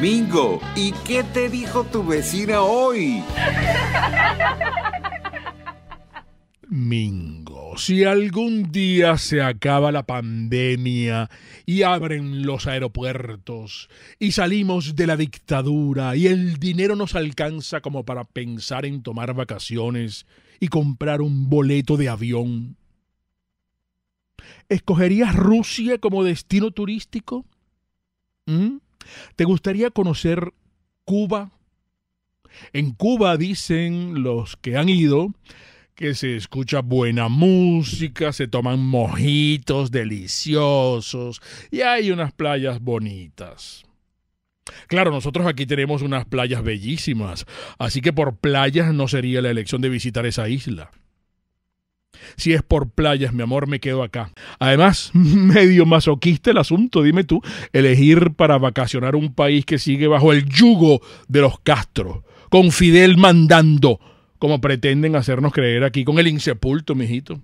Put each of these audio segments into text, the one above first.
Mingo, ¿y qué te dijo tu vecina hoy? Mingo, si algún día se acaba la pandemia y abren los aeropuertos y salimos de la dictadura y el dinero nos alcanza como para pensar en tomar vacaciones y comprar un boleto de avión, ¿escogerías Rusia como destino turístico? ¿Mm? ¿Te gustaría conocer Cuba? En Cuba dicen los que han ido que se escucha buena música, se toman mojitos deliciosos y hay unas playas bonitas. Claro, nosotros aquí tenemos unas playas bellísimas, así que por playas no sería la elección de visitar esa isla. Si es por playas, mi amor, me quedo acá. Además, medio masoquista el asunto, dime tú, elegir para vacacionar un país que sigue bajo el yugo de los Castro, con Fidel mandando, como pretenden hacernos creer aquí, con el insepulto, mijito.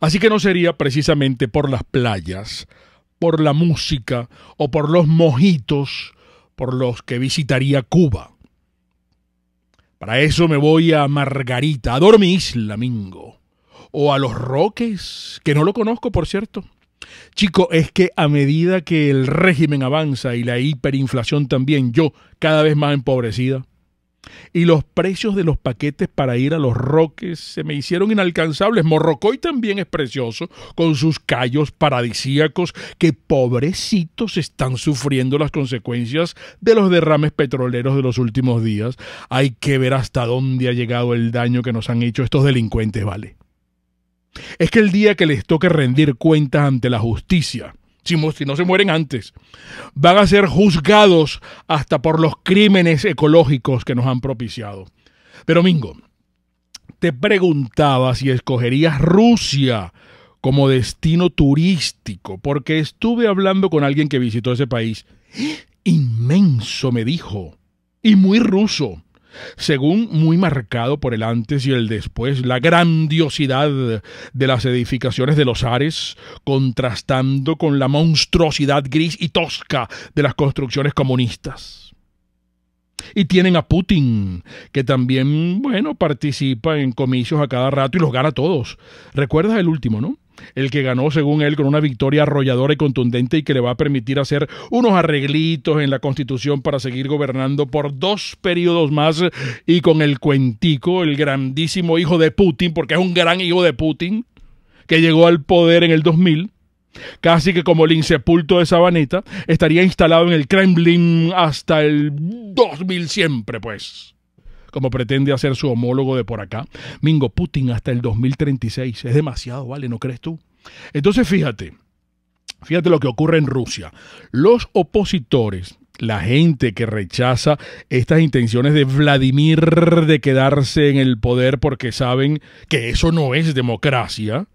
Así que no sería precisamente por las playas, por la música o por los mojitos por los que visitaría Cuba. Para eso me voy a Margarita, a Dormis, Lamingo. O a Los Roques, que no lo conozco, por cierto. Chico, es que a medida que el régimen avanza y la hiperinflación también, yo cada vez más empobrecida, y los precios de los paquetes para ir a los roques se me hicieron inalcanzables. Morrocoy también es precioso, con sus callos paradisíacos que pobrecitos están sufriendo las consecuencias de los derrames petroleros de los últimos días. Hay que ver hasta dónde ha llegado el daño que nos han hecho estos delincuentes, ¿vale? Es que el día que les toque rendir cuentas ante la justicia, si, no se mueren antes, van a ser juzgados hasta por los crímenes ecológicos que nos han propiciado. Pero Mingo, te preguntaba si escogerías Rusia como destino turístico, porque estuve hablando con alguien que visitó ese país. ¡Ah! Inmenso, me dijo, y muy ruso según muy marcado por el antes y el después, la grandiosidad de las edificaciones de los Ares, contrastando con la monstruosidad gris y tosca de las construcciones comunistas. Y tienen a Putin, que también, bueno, participa en comicios a cada rato y los gana todos. ¿Recuerdas el último, no? el que ganó según él con una victoria arrolladora y contundente y que le va a permitir hacer unos arreglitos en la constitución para seguir gobernando por dos periodos más y con el cuentico, el grandísimo hijo de Putin, porque es un gran hijo de Putin, que llegó al poder en el 2000 casi que como el insepulto de Sabaneta, estaría instalado en el Kremlin hasta el siempre, pues como pretende hacer su homólogo de por acá. Mingo Putin hasta el 2036. Es demasiado, ¿vale? ¿No crees tú? Entonces fíjate, fíjate lo que ocurre en Rusia. Los opositores la gente que rechaza estas intenciones de Vladimir de quedarse en el poder porque saben que eso no es democracia,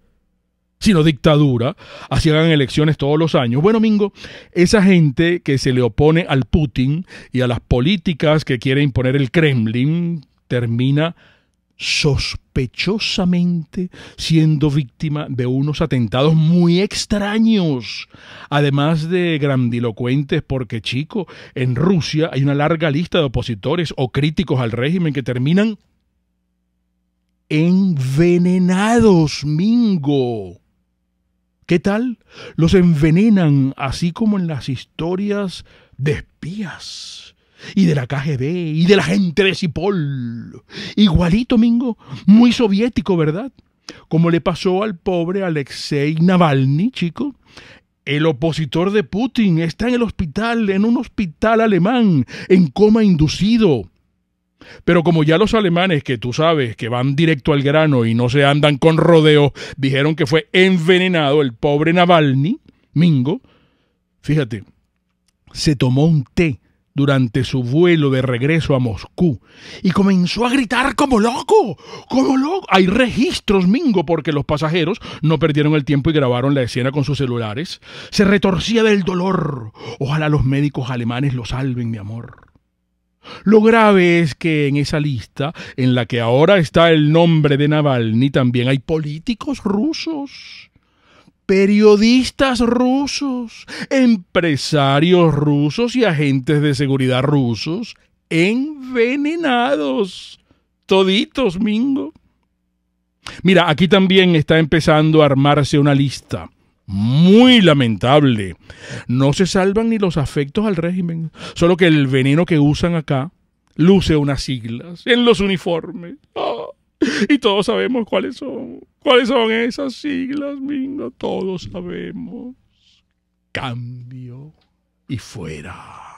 sino dictadura, así hagan elecciones todos los años. Bueno, Mingo, esa gente que se le opone al Putin y a las políticas que quiere imponer el Kremlin termina sospechosamente siendo víctima de unos atentados muy extraños, además de grandilocuentes, porque chico, en Rusia hay una larga lista de opositores o críticos al régimen que terminan envenenados, Mingo. ¿Qué tal? Los envenenan, así como en las historias de espías y de la KGB y de la gente de Cipol. Igualito, Mingo, muy soviético, ¿verdad? Como le pasó al pobre Alexei Navalny, chico. El opositor de Putin está en el hospital, en un hospital alemán, en coma inducido. Pero como ya los alemanes, que tú sabes, que van directo al grano y no se andan con rodeos, dijeron que fue envenenado el pobre Navalny, Mingo, fíjate, se tomó un té durante su vuelo de regreso a Moscú y comenzó a gritar como loco, como loco. Hay registros, Mingo, porque los pasajeros no perdieron el tiempo y grabaron la escena con sus celulares. Se retorcía del dolor. Ojalá los médicos alemanes lo salven, mi amor. Lo grave es que en esa lista, en la que ahora está el nombre de Navalny, también hay políticos rusos periodistas rusos, empresarios rusos y agentes de seguridad rusos envenenados. Toditos, Mingo. Mira, aquí también está empezando a armarse una lista muy lamentable. No se salvan ni los afectos al régimen, solo que el veneno que usan acá luce unas siglas en los uniformes. Ah, y todos sabemos cuáles son. ¿Cuáles son esas siglas, Mingo? Todos sabemos. Cambio y fuera.